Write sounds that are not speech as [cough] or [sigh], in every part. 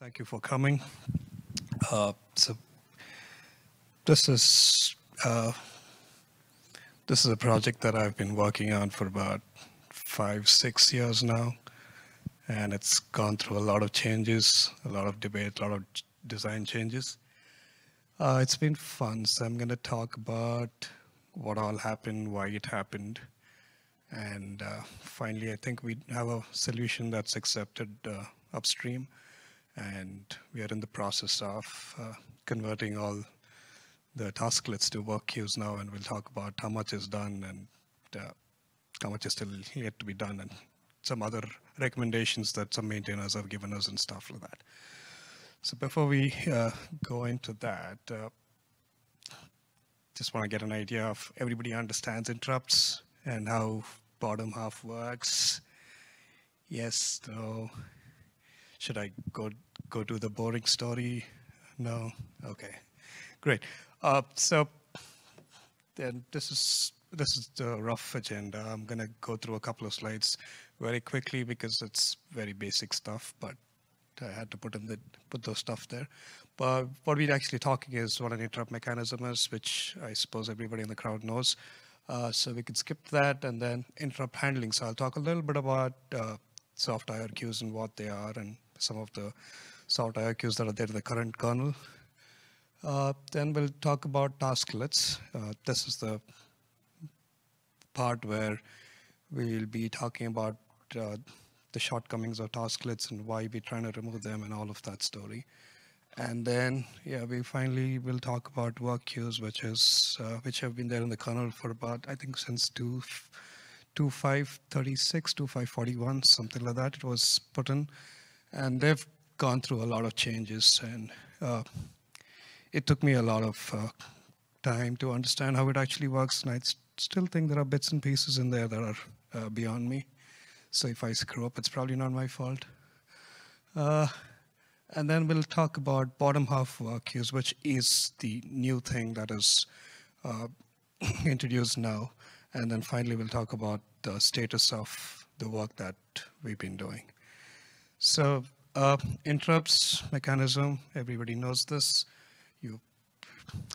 Thank you for coming. Uh, so this is uh, this is a project that I've been working on for about five, six years now, and it's gone through a lot of changes, a lot of debate, a lot of design changes. Uh, it's been fun, so I'm going to talk about what all happened, why it happened, and uh, finally, I think we have a solution that's accepted uh, upstream and we are in the process of uh, converting all the tasklets to work queues now, and we'll talk about how much is done and uh, how much is still yet to be done, and some other recommendations that some maintainers have given us and stuff like that. So before we uh, go into that, uh, just want to get an idea of everybody understands interrupts and how bottom half works. Yes, no. Should I go go to the boring story? No? Okay, great. Uh, so then this is this is the rough agenda. I'm gonna go through a couple of slides very quickly because it's very basic stuff, but I had to put in the put those stuff there. But what we're actually talking is what an interrupt mechanism is, which I suppose everybody in the crowd knows. Uh, so we can skip that and then interrupt handling. So I'll talk a little bit about uh, soft IRQs and what they are and some of the sort IOQs that are there, the current kernel. Uh, then we'll talk about tasklets. Uh, this is the part where we'll be talking about uh, the shortcomings of tasklets and why we're trying to remove them and all of that story. And then, yeah, we finally will talk about work queues, which is uh, which have been there in the kernel for about I think since two, two five thirty six, two five forty one, something like that. It was put in, and they've gone through a lot of changes, and uh, it took me a lot of uh, time to understand how it actually works. And I still think there are bits and pieces in there that are uh, beyond me. So if I screw up, it's probably not my fault. Uh, and then we'll talk about bottom half work use, which is the new thing that is uh, [coughs] introduced now. And then finally, we'll talk about the status of the work that we've been doing. So uh, interrupts mechanism, everybody knows this. You,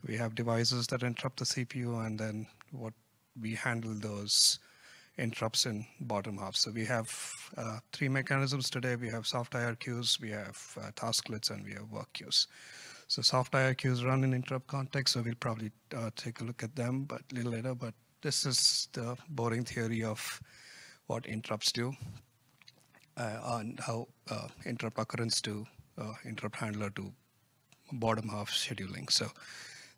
we have devices that interrupt the CPU and then what we handle those interrupts in bottom half. So we have uh, three mechanisms today. We have soft IRQs, we have uh, tasklets, and we have work queues. So soft IRQs run in interrupt context, so we'll probably uh, take a look at them but a little later, but this is the boring theory of what interrupts do. Uh, on how uh, interrupt occurrence to uh, interrupt handler to bottom half scheduling. So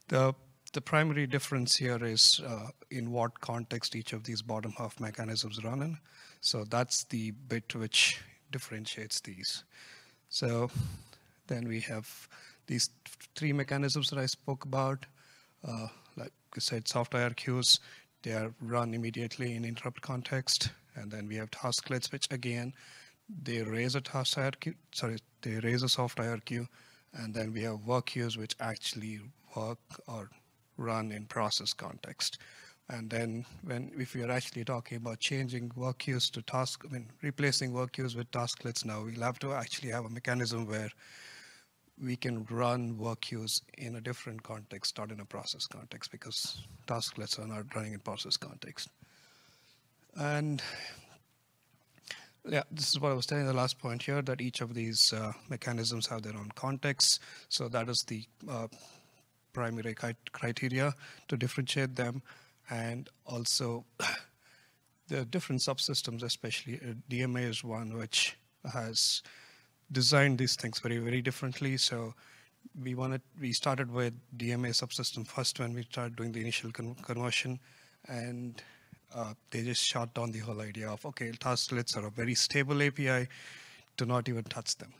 the the primary difference here is uh, in what context each of these bottom half mechanisms run in. So that's the bit which differentiates these. So then we have these three mechanisms that I spoke about. Uh, like I said, soft IRQs, they are run immediately in interrupt context. And then we have tasklets, which again, they raise a task hierarchy, sorry, they raise a soft hierarchy, and then we have work queues which actually work or run in process context. And then when if we are actually talking about changing work queues to task, I mean, replacing work queues with tasklets now, we'll have to actually have a mechanism where we can run work queues in a different context, not in a process context, because tasklets are not running in process context. And yeah, this is what I was telling the last point here, that each of these uh, mechanisms have their own context. So that is the uh, primary criteria to differentiate them. And also [coughs] the different subsystems, especially uh, DMA is one which has designed these things very, very differently. So we wanted, we started with DMA subsystem first when we started doing the initial con conversion and uh, they just shot down the whole idea of okay, tasklets are a very stable API, do not even touch them,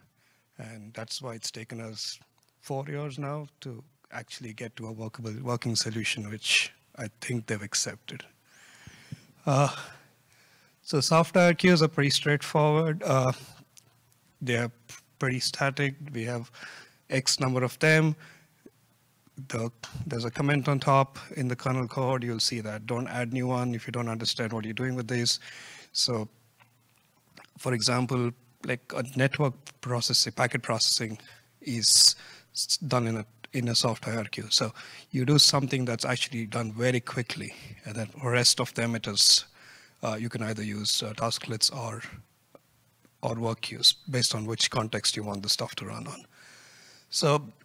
and that's why it's taken us four years now to actually get to a workable working solution, which I think they've accepted. Uh, so soft queues are pretty straightforward. Uh, they are pretty static. We have X number of them the, there's a comment on top in the kernel code, you'll see that. Don't add new one if you don't understand what you're doing with this. So for example, like a network processing, packet processing is done in a in a soft hierarchy. So you do something that's actually done very quickly, and then the rest of them it is uh, you can either use uh, tasklets or or work queues based on which context you want the stuff to run on. So [clears throat]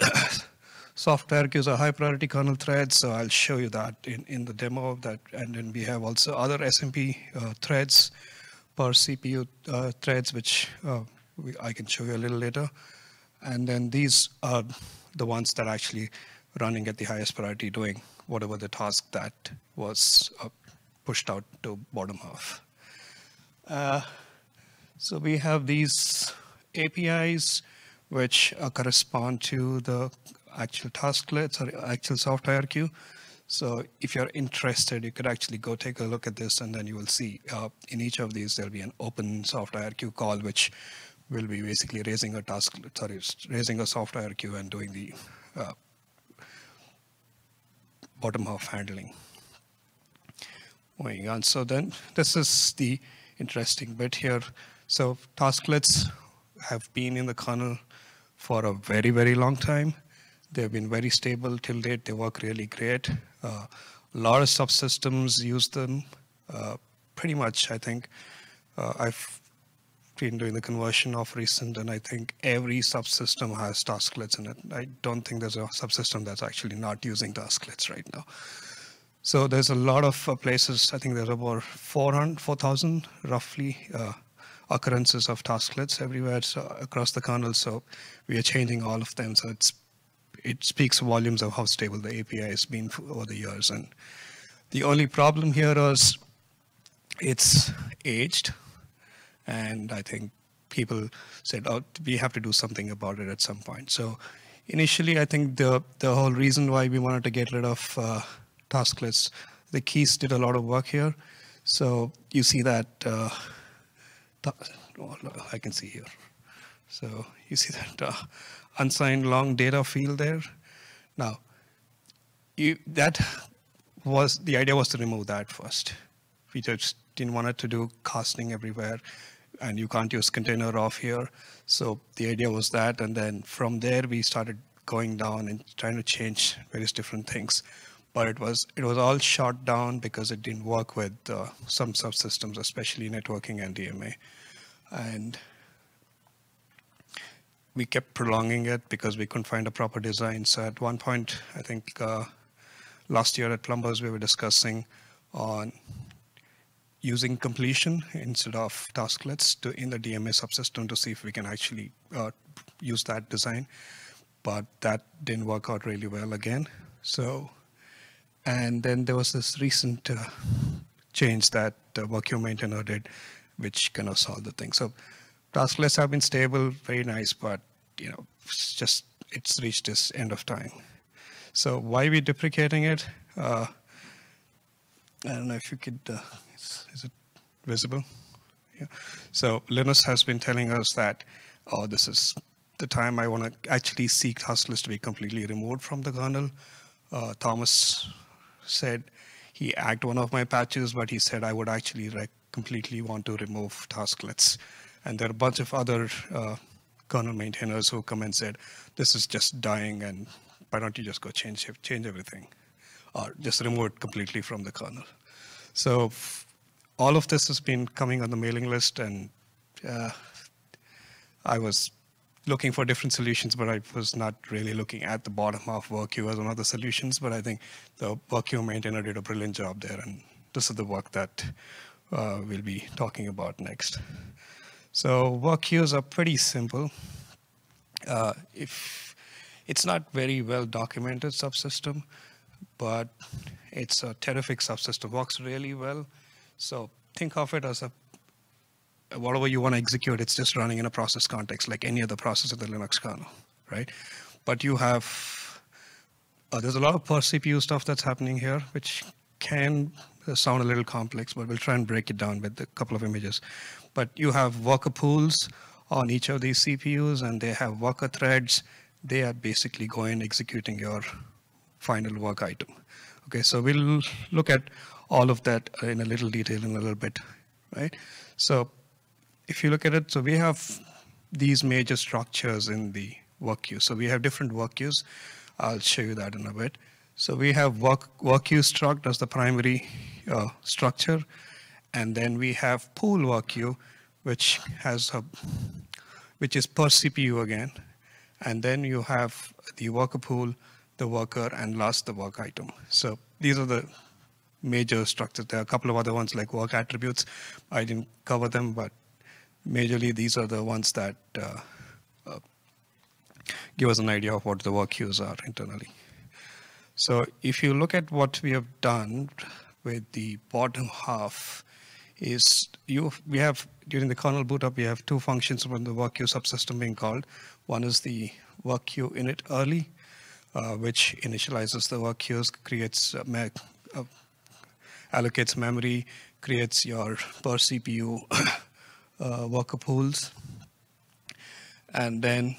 software gives a high priority kernel thread. So I'll show you that in, in the demo that. And then we have also other SMP uh, threads per CPU uh, threads, which uh, we, I can show you a little later. And then these are the ones that are actually running at the highest priority doing whatever the task that was uh, pushed out to bottom half. Uh, so we have these APIs which uh, correspond to the actual tasklets or actual software queue. So if you're interested, you could actually go take a look at this and then you will see uh, in each of these, there'll be an open software queue call, which will be basically raising a task, sorry, raising a software queue and doing the uh, bottom half handling. Moving on, so then this is the interesting bit here. So tasklets have been in the kernel for a very, very long time. They've been very stable till date. They work really great. Uh, a lot of subsystems use them. Uh, pretty much, I think. Uh, I've been doing the conversion of recent, and I think every subsystem has tasklets in it. I don't think there's a subsystem that's actually not using tasklets right now. So there's a lot of uh, places. I think there's about 4,000 roughly uh, occurrences of tasklets everywhere so across the kernel. So we are changing all of them. So it's it speaks volumes of how stable the API has been over the years. And the only problem here is it's aged. And I think people said, oh, we have to do something about it at some point. So initially, I think the, the whole reason why we wanted to get rid of uh, task lists, the keys did a lot of work here. So you see that, uh, oh, I can see here. So you see that uh, unsigned long data field there. Now, you, that was the idea was to remove that first. We just didn't want to do casting everywhere, and you can't use container off here. So the idea was that, and then from there we started going down and trying to change various different things. But it was it was all shot down because it didn't work with uh, some subsystems, especially networking and DMA. And we kept prolonging it because we couldn't find a proper design. So at one point, I think uh, last year at Plumbers, we were discussing on using completion instead of tasklets to, in the DMA subsystem to see if we can actually uh, use that design. But that didn't work out really well again. So, and then there was this recent uh, change that uh, Workio maintainer did, which kind of solved the thing. So Tasklets have been stable, very nice, but you know, it's just it's reached its end of time. So why are we deprecating it? Uh, I don't know if you could, uh, is, is, it visible? Yeah. So Linus has been telling us that, oh, this is the time I want to actually see tasklets to be completely removed from the kernel. Uh, Thomas said he act one of my patches, but he said I would actually like completely want to remove tasklets. And there are a bunch of other uh, kernel maintainers who come and said, this is just dying and why don't you just go change, change everything or just remove it completely from the kernel. So all of this has been coming on the mailing list and uh, I was looking for different solutions, but I was not really looking at the bottom half WorkQ as one of the solutions, but I think the WorkQ maintainer did a brilliant job there, and this is the work that uh, we'll be talking about next. So work queues are pretty simple. Uh, if it's not very well documented subsystem, but it's a terrific subsystem, works really well. So think of it as a whatever you want to execute, it's just running in a process context like any other process in the Linux kernel, right? But you have, uh, there's a lot of per CPU stuff that's happening here, which can sound a little complex, but we'll try and break it down with a couple of images but you have worker pools on each of these CPUs and they have worker threads. They are basically going executing your final work item. Okay, so we'll look at all of that in a little detail in a little bit, right? So if you look at it, so we have these major structures in the work queue. So we have different work queues. I'll show you that in a bit. So we have work, work queue struct as the primary uh, structure. And then we have pool workqueue, which has a, which is per CPU again. And then you have the worker pool, the worker, and last the work item. So these are the major structures. There are a couple of other ones like work attributes. I didn't cover them, but majorly these are the ones that uh, uh, give us an idea of what the work queues are internally. So if you look at what we have done with the bottom half, is you we have during the kernel boot up we have two functions from the work queue subsystem being called. One is the work queue init early, uh, which initializes the work queues, creates uh, me uh, allocates memory, creates your per CPU [coughs] uh, worker pools, and then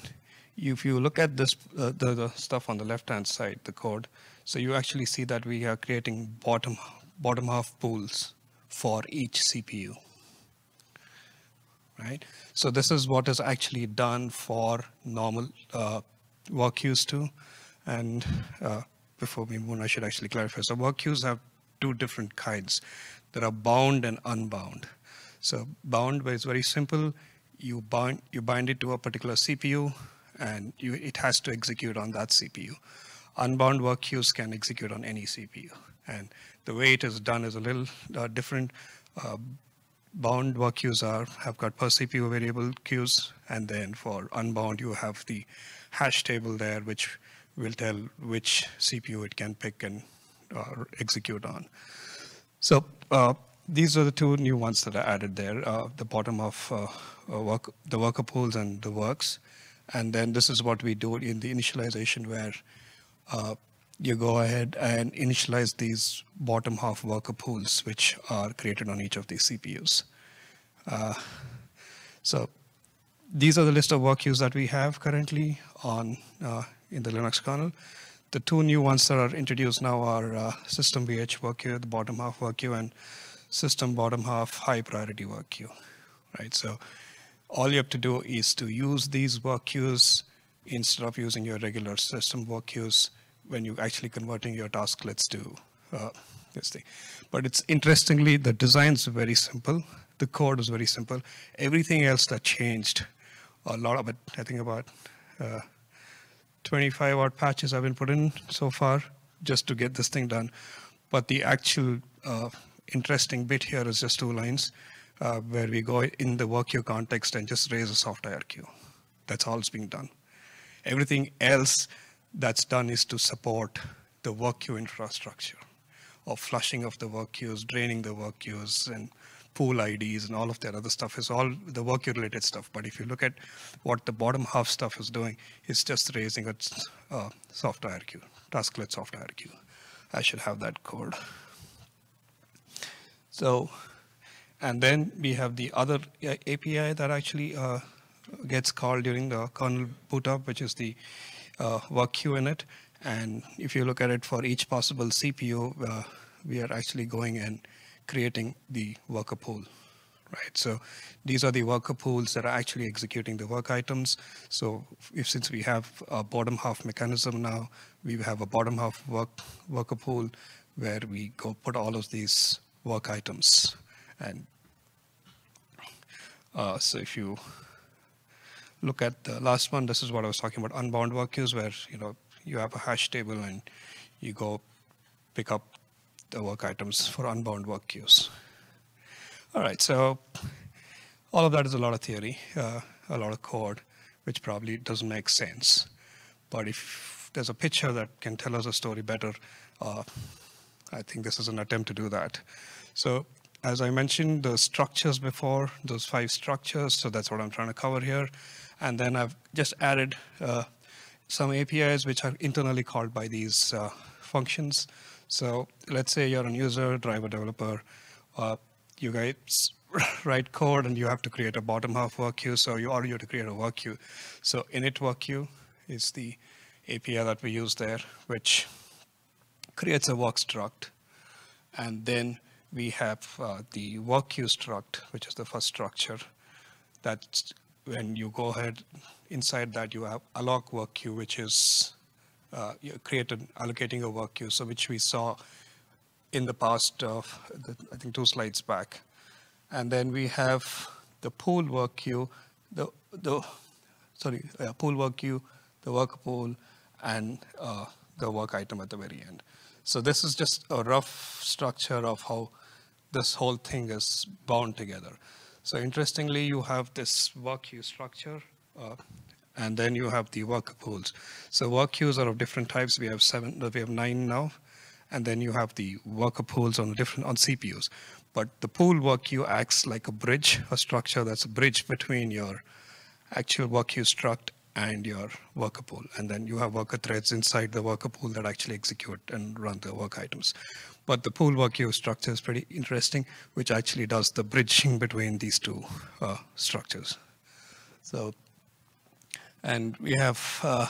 if you look at this uh, the, the stuff on the left hand side, the code, so you actually see that we are creating bottom bottom half pools for each CPU. Right? So this is what is actually done for normal uh, work queues too. And uh, before we move on, I should actually clarify. So work queues have two different kinds. There are bound and unbound. So bound is very simple. You bind, you bind it to a particular CPU and you, it has to execute on that CPU unbound work queues can execute on any CPU. And the way it is done is a little uh, different. Uh, bound work queues are have got per CPU variable queues, and then for unbound you have the hash table there, which will tell which CPU it can pick and uh, execute on. So uh, these are the two new ones that are added there: uh, the bottom of uh, work, the worker pools and the works. And then this is what we do in the initialization where uh, you go ahead and initialize these bottom half worker pools, which are created on each of these CPUs. Uh, so these are the list of work queues that we have currently on uh, in the Linux kernel. The two new ones that are introduced now are uh, system VH work queue, the bottom half work queue, and system bottom half high priority work queue, right? So all you have to do is to use these work queues instead of using your regular system work queues when you're actually converting your task let's do uh, this thing but it's interestingly the design is very simple the code is very simple everything else that changed a lot of it i think about uh, 25 odd patches have been put in so far just to get this thing done but the actual uh, interesting bit here is just two lines uh, where we go in the work queue context and just raise a soft queue. that's all it's being done Everything else that's done is to support the work queue infrastructure of flushing of the work queues, draining the work queues, and pool IDs and all of that other stuff is all the work queue related stuff. But if you look at what the bottom half stuff is doing, it's just raising a uh, soft IRQ, tasklet soft IRQ. I should have that code. So, and then we have the other API that actually uh, gets called during the kernel boot up, which is the uh, work queue in it. And if you look at it for each possible CPU, uh, we are actually going and creating the worker pool. Right, so these are the worker pools that are actually executing the work items. So if since we have a bottom half mechanism now, we have a bottom half work worker pool where we go put all of these work items. And uh, so if you look at the last one. This is what I was talking about, unbound work queues, where you know you have a hash table and you go pick up the work items for unbound work queues. All right, so all of that is a lot of theory, uh, a lot of code, which probably doesn't make sense. But if there's a picture that can tell us a story better, uh, I think this is an attempt to do that. So as I mentioned, the structures before, those five structures, so that's what I'm trying to cover here. And then I've just added uh, some APIs which are internally called by these uh, functions. So let's say you're a user, driver, developer. Uh, you guys [laughs] write code and you have to create a bottom half work queue. So you already have to create a work queue. So init work queue is the API that we use there, which creates a work struct. And then we have uh, the work queue struct, which is the first structure that when you go ahead inside that you have alloc work queue, which is uh, created allocating a work queue, so which we saw in the past of the, I think two slides back, and then we have the pool work queue, the the sorry uh, pool work queue, the work pool, and uh, the work item at the very end. So this is just a rough structure of how this whole thing is bound together. So interestingly, you have this work queue structure, uh, and then you have the work pools. So work queues are of different types. We have seven, uh, we have nine now, and then you have the worker pools on different on CPUs. But the pool work queue acts like a bridge, a structure that's a bridge between your actual work queue struct and your worker pool. And then you have worker threads inside the worker pool that actually execute and run the work items. But the pool work queue structure is pretty interesting, which actually does the bridging between these two uh, structures. So, and we have uh,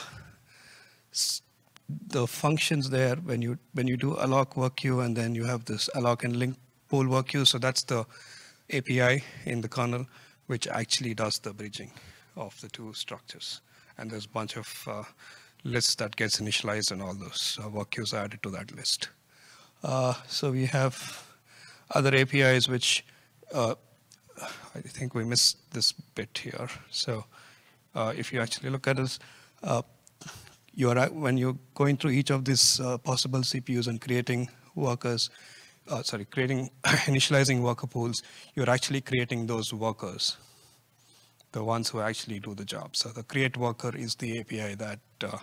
the functions there when you when you do alloc work queue and then you have this alloc and link pool work queue. So that's the API in the kernel, which actually does the bridging of the two structures and there's a bunch of uh, lists that gets initialized and all those uh, work queues are added to that list. Uh, so we have other APIs which uh, I think we missed this bit here. So uh, if you actually look at this, uh, you are when you're going through each of these possible CPUs and creating workers, sorry, creating [coughs] initializing worker pools, you're actually creating those workers the ones who actually do the job. So the create worker is the API that uh,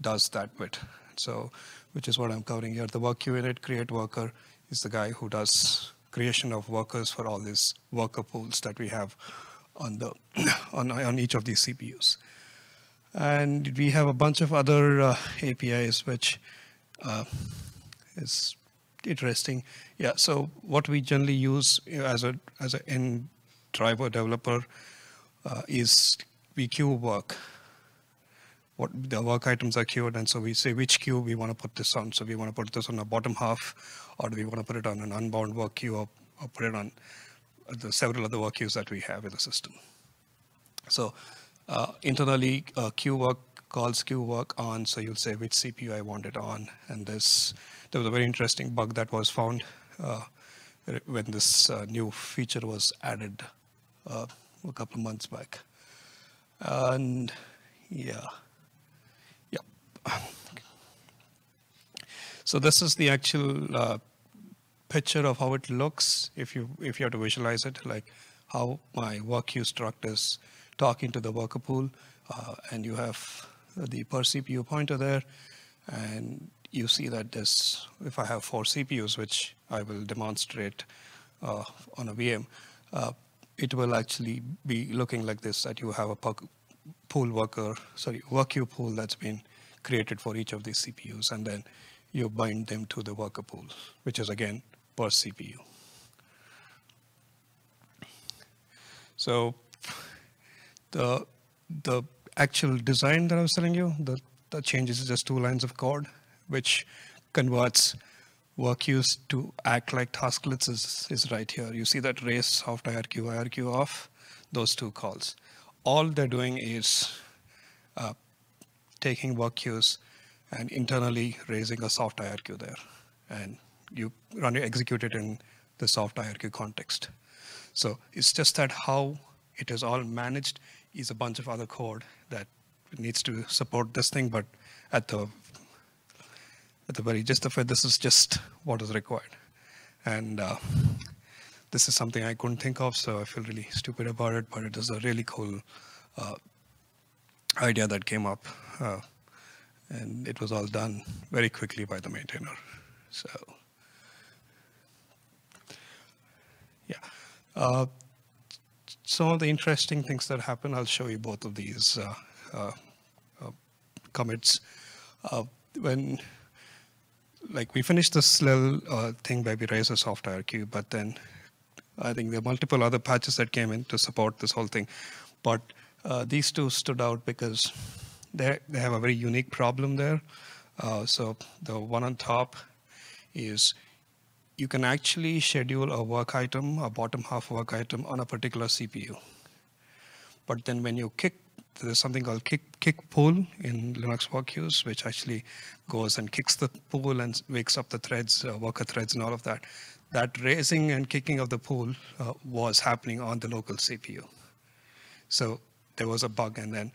does that bit. So, which is what I'm covering here. The work unit create worker is the guy who does creation of workers for all these worker pools that we have on the [coughs] on, on each of these CPUs. And we have a bunch of other uh, APIs which uh, is interesting. Yeah, so what we generally use as a as an end driver developer uh, is we queue work. What the work items are queued, and so we say which queue we want to put this on. So we want to put this on the bottom half, or do we want to put it on an unbound work queue, or, or put it on the several other work queues that we have in the system. So uh, internally, uh, queue work calls queue work on, so you'll say which CPU I want it on. And this, there was a very interesting bug that was found uh, when this uh, new feature was added uh, a couple of months back. And yeah, yep. So this is the actual uh, picture of how it looks if you if you have to visualize it, like how my work queue struct is talking to the worker pool, uh, and you have the per CPU pointer there, and you see that this, if I have four CPUs, which I will demonstrate uh, on a VM, uh, it will actually be looking like this, that you have a pool worker, sorry, worker pool that's been created for each of these CPUs, and then you bind them to the worker pool, which is again per CPU. So the, the actual design that I was telling you, the, the changes is just two lines of code, which converts work used to act like tasklets is, is right here. You see that race soft IRQ, IRQ off, those two calls. All they're doing is uh, taking work queues and internally raising a soft IRQ there. And you run it, execute it in the soft IRQ context. So it's just that how it is all managed is a bunch of other code that needs to support this thing, but at the at the very gist of it, this is just what is required. And uh, this is something I couldn't think of, so I feel really stupid about it, but it is a really cool uh, idea that came up. Uh, and it was all done very quickly by the maintainer. So, yeah. Uh, some of the interesting things that happen, I'll show you both of these uh, uh, commits. when like we finished this little uh, thing by a soft hierarchy, but then I think there are multiple other patches that came in to support this whole thing. But uh, these two stood out because they they have a very unique problem there. Uh, so the one on top is you can actually schedule a work item, a bottom half work item on a particular CPU. But then when you kick there's something called kick, kick pool in Linux workqueues, which actually goes and kicks the pool and wakes up the threads, uh, worker threads and all of that. That raising and kicking of the pool uh, was happening on the local CPU. So there was a bug and then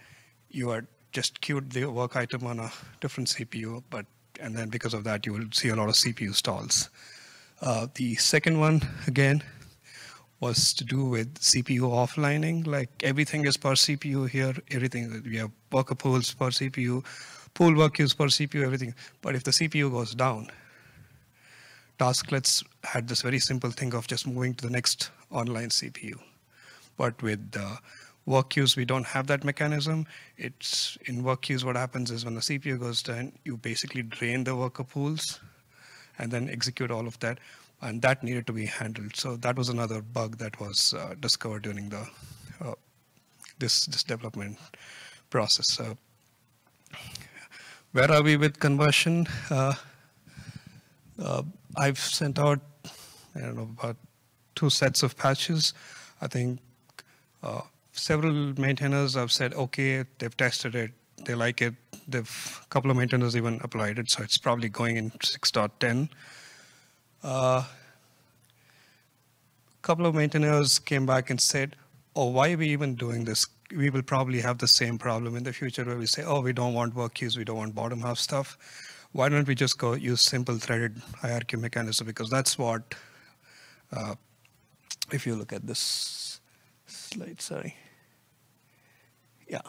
you had just queued the work item on a different CPU, but and then because of that, you will see a lot of CPU stalls. Uh, the second one, again, was to do with CPU offlining. Like everything is per CPU here, everything, we have worker pools per CPU, pool work queues per CPU, everything. But if the CPU goes down, tasklets had this very simple thing of just moving to the next online CPU. But with the work queues, we don't have that mechanism. It's in work queues, what happens is when the CPU goes down, you basically drain the worker pools and then execute all of that and that needed to be handled. So that was another bug that was uh, discovered during the uh, this this development process. So where are we with conversion? Uh, uh I've sent out I don't know about two sets of patches. I think uh, several maintainers have said okay, they've tested it, they like it. They've a couple of maintainers even applied it, so it's probably going in 6.10 a uh, couple of maintainers came back and said, oh, why are we even doing this? We will probably have the same problem in the future where we say, oh, we don't want work queues, we don't want bottom half stuff. Why don't we just go use simple threaded hierarchy mechanism? Because that's what, uh, if you look at this slide, sorry. Yeah.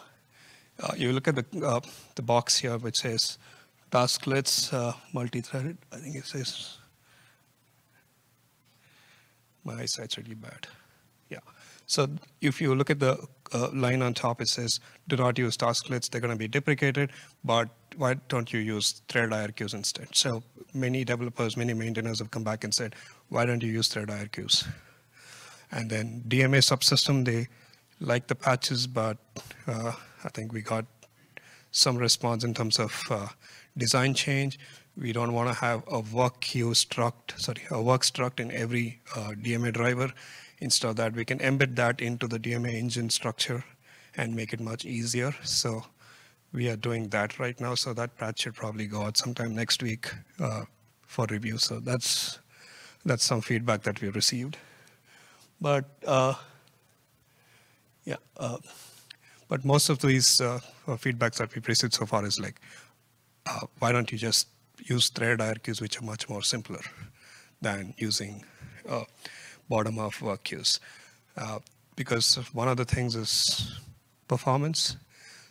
Uh, you look at the, uh, the box here, which says tasklets, uh, multi-threaded, I think it says my eyesight's really bad. Yeah. So if you look at the uh, line on top, it says, do not use tasklets. They're going to be deprecated, but why don't you use thread IRQs instead? So many developers, many maintainers have come back and said, why don't you use thread IRQs? And then DMA subsystem, they like the patches, but uh, I think we got some response in terms of uh, design change. We don't want to have a work queue struct, sorry, a work struct in every uh, DMA driver. Instead of that, we can embed that into the DMA engine structure and make it much easier. So we are doing that right now. So that patch should probably go out sometime next week uh, for review. So that's that's some feedback that we received. But uh, yeah, uh, but most of these uh, feedbacks that we've received so far is like, uh, why don't you just use thread hierarchies, which are much more simpler than using uh, bottom-up work queues. Uh, because one of the things is performance.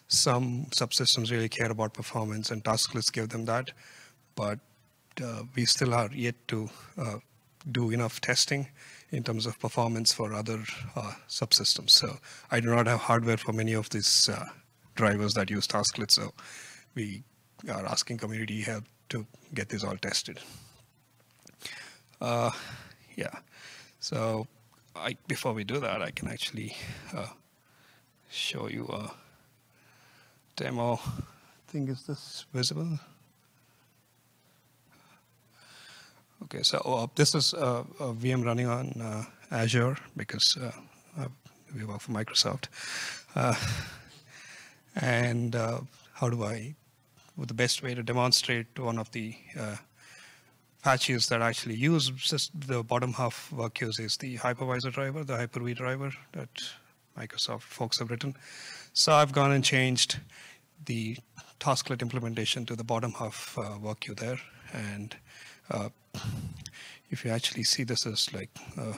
Some subsystems really care about performance and task lists give them that, but uh, we still are yet to uh, do enough testing in terms of performance for other uh, subsystems. So I do not have hardware for many of these uh, drivers that use task lists, so we are asking community help to get this all tested. Uh, yeah, so I, before we do that, I can actually uh, show you a demo. I think is this visible? Okay, so uh, this is a, uh, uh, VM running on uh, Azure because we work for Microsoft. and how do I the best way to demonstrate one of the uh, patches that actually use just the bottom half workflows is the hypervisor driver, the Hyper-V driver that Microsoft folks have written. So I've gone and changed the tasklet implementation to the bottom half uh, work queue there. And uh, if you actually see this is like uh,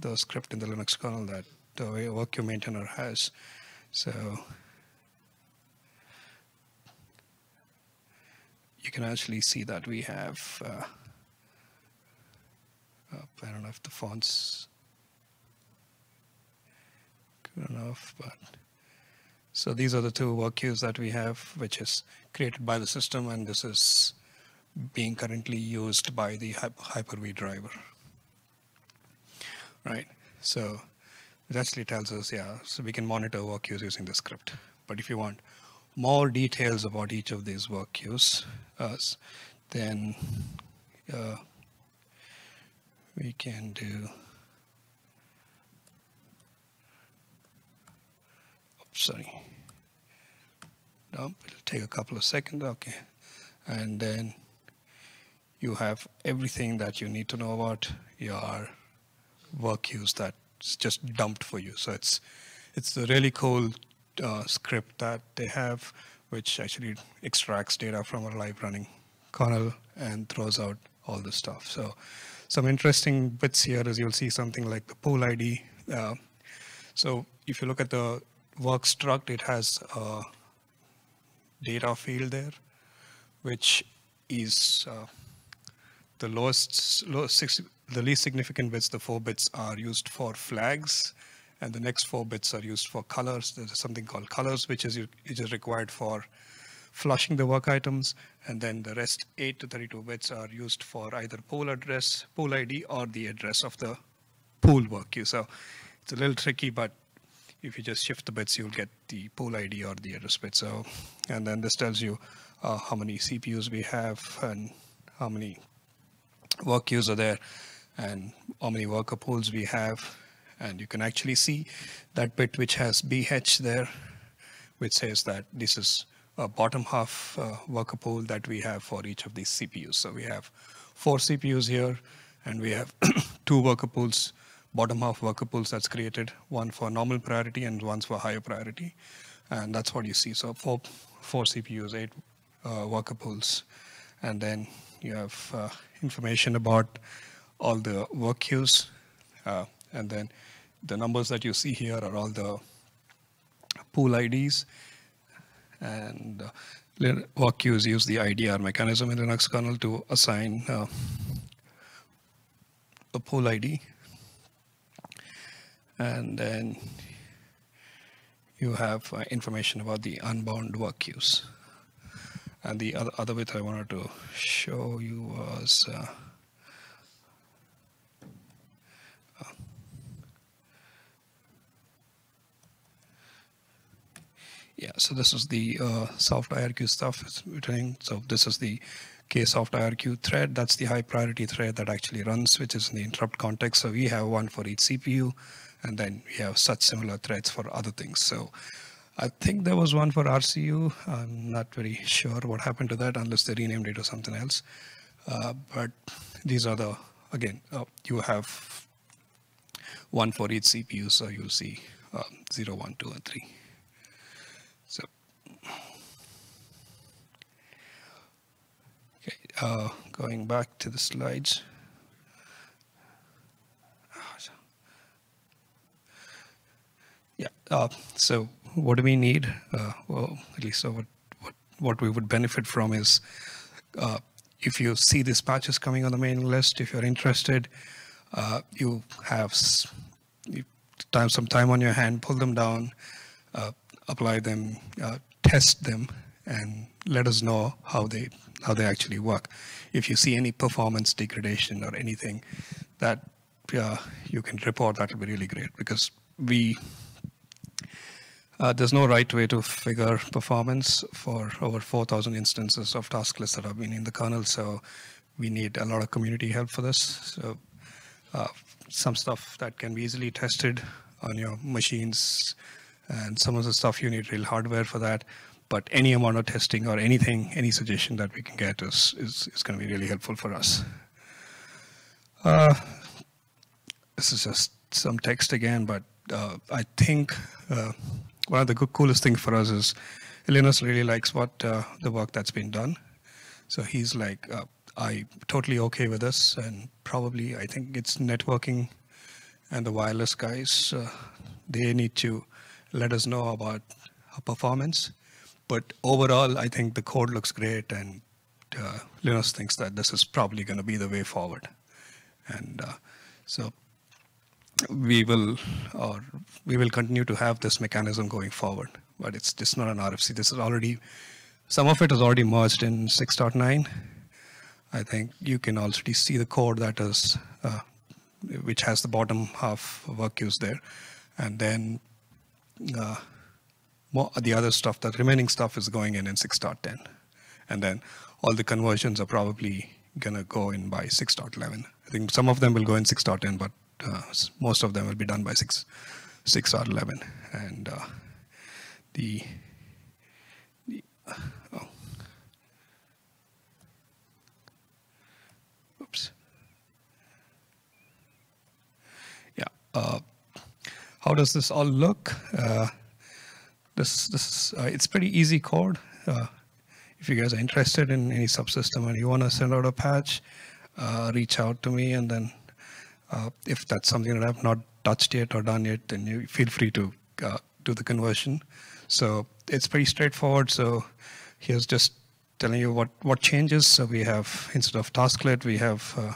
the script in the Linux kernel that the work queue maintainer has. So you can actually see that we have, uh, oh, I don't know if the font's good enough, but so these are the two work queues that we have, which is created by the system, and this is being currently used by the Hyper-V driver. Right, so it actually tells us, yeah, so we can monitor work queues using the script. But if you want more details about each of these work queues, uh, then uh, we can do, sorry, dump, it'll take a couple of seconds, okay. And then you have everything that you need to know about your work queues that's just dumped for you. So it's, it's a really cool uh, script that they have, which actually extracts data from a live running kernel and throws out all the stuff. So some interesting bits here is you'll see something like the pool ID. Uh, so if you look at the work struct, it has a data field there, which is uh, the lowest, lowest six, the least significant bits, the four bits are used for flags. And the next four bits are used for colors. There's something called colors, which is, which is required for flushing the work items. And then the rest 8 to 32 bits are used for either pool address, pool ID, or the address of the pool work queue. So it's a little tricky, but if you just shift the bits, you'll get the pool ID or the address bit. So, and then this tells you uh, how many CPUs we have and how many work queues are there and how many worker pools we have and you can actually see that bit which has BH there, which says that this is a bottom half uh, worker pool that we have for each of these CPUs. So we have four CPUs here, and we have [coughs] two worker pools, bottom half worker pools that's created, one for normal priority and one for higher priority. And that's what you see. So four, four CPUs, eight uh, worker pools. And then you have uh, information about all the work queues. Uh, and then the numbers that you see here are all the pool IDs and uh, queues use the IDR mechanism in Linux kernel to assign uh, a pool ID and then you have uh, information about the unbound work queues. And the other, other bit I wanted to show you was uh, Yeah, so this is the uh, soft IRQ stuff it's returning. So this is the Ksoft IRQ thread. That's the high priority thread that actually runs, which is in the interrupt context. So we have one for each CPU, and then we have such similar threads for other things. So I think there was one for RCU. I'm not very sure what happened to that unless they renamed it or something else. Uh, but these are the, again, uh, you have one for each CPU, so you see um, 0, 1, 2, and 3. uh, going back to the slides. Yeah, uh, so what do we need? Uh, well, at least so what, what, what we would benefit from is uh, if you see these patches coming on the mailing list, if you're interested, uh, you have time, some time on your hand, pull them down, uh, apply them, test them, and let us know how they how they actually work. If you see any performance degradation or anything, that uh, you can report, that would be really great because we uh, there's no right way to figure performance for over 4,000 instances of task lists that have been in the kernel. So we need a lot of community help for this. So uh, some stuff that can be easily tested on your machines and some of the stuff you need real hardware for that but any amount of testing or anything, any suggestion that we can get is, is, is going to be really helpful for us. Uh, this is just some text again, but uh, I think uh, one of the coolest things for us is Linus really likes what uh, the work that's been done. So he's like, uh, I totally okay with this, and probably I think it's networking and the wireless guys. Uh, they need to let us know about performance but overall, I think the code looks great, and uh, Linus thinks that this is probably going to be the way forward. And uh, so we will, or we will continue to have this mechanism going forward. But it's just not an RFC. This is already, some of it is already merged in 6.9. I think you can already see the code that is, uh, which has the bottom half work queues there. And then uh, more the other stuff, the remaining stuff is going in in 6.10. And then all the conversions are probably going to go in by 6.11. I think some of them will go in 6.10, but uh, most of them will be done by 6, 6 or 11. And uh, the, the uh, oh. oops. Yeah. Uh, how does this all look? Uh, this, this uh, it's pretty easy code. Uh, if you guys are interested in any subsystem and you want to send out a patch, uh, reach out to me. And then uh, if that's something that I've not touched yet or done yet, then you feel free to uh, do the conversion. So it's pretty straightforward. So here's just telling you what, what changes. So we have, instead of tasklet, we have uh,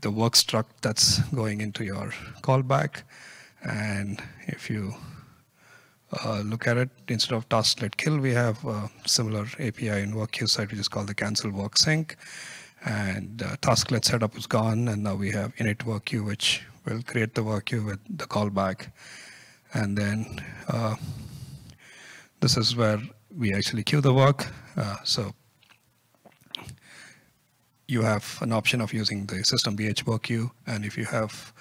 the work struct that's going into your callback. And if you uh, look at it. Instead of tasklet kill, we have a similar API in work queue side, which is called the cancel work sync. And uh, tasklet setup is gone, and now we have init work queue, which will create the work queue with the callback. And then uh, this is where we actually queue the work. Uh, so you have an option of using the system bh work queue, and if you have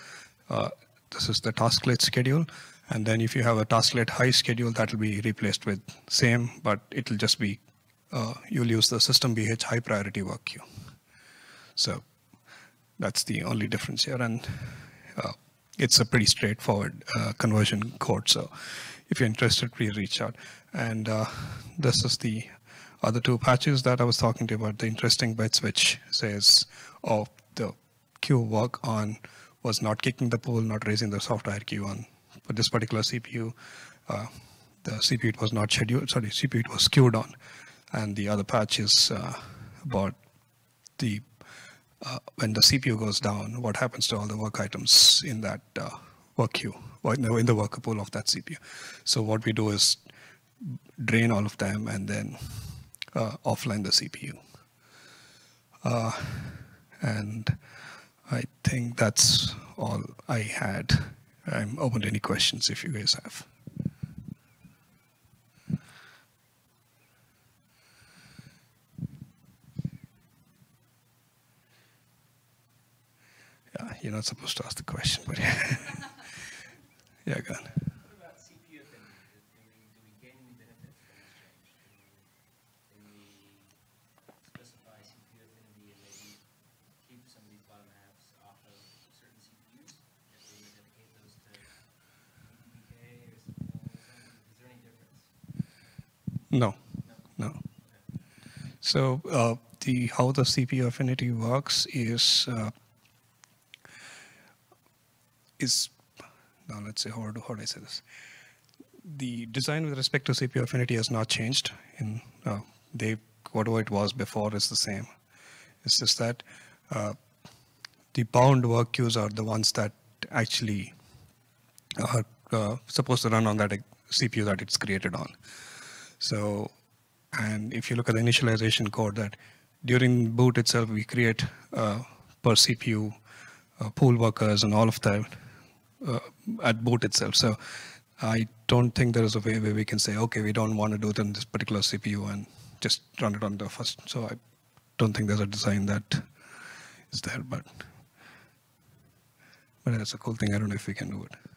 uh, this is the tasklet schedule. And then if you have a tasklet high schedule, that will be replaced with same, but it will just be, uh, you'll use the system BH high priority work queue. So that's the only difference here. And uh, it's a pretty straightforward uh, conversion code. So if you're interested, please reach out. And uh, this is the other two patches that I was talking to about, the interesting bits, which says, oh, the queue work on was not kicking the pool, not raising the soft queue on for this particular CPU, uh, the CPU it was not scheduled, sorry, CPU was skewed on. And the other patch is uh, about the, uh, when the CPU goes down, what happens to all the work items in that uh, work queue, in the worker pool of that CPU. So what we do is drain all of them and then uh, offline the CPU. and I think that's all I had. I'm open to any questions if you guys have. Yeah, you're not supposed to ask the question, but [laughs] yeah, go ahead. No, no. So uh, the how the CPU affinity works is uh, is now let's say how do how do I say this? The design with respect to CPU affinity has not changed. In uh, they whatever it was before is the same. It's just that uh, the bound work queues are the ones that actually are uh, supposed to run on that CPU that it's created on. So, and if you look at the initialization code that during boot itself, we create uh, per CPU uh, pool workers and all of that uh, at boot itself. So I don't think there is a way where we can say, okay, we don't want to do it on this particular CPU and just run it on the first. So I don't think there's a design that is there, but but that's a cool thing. I don't know if we can do it.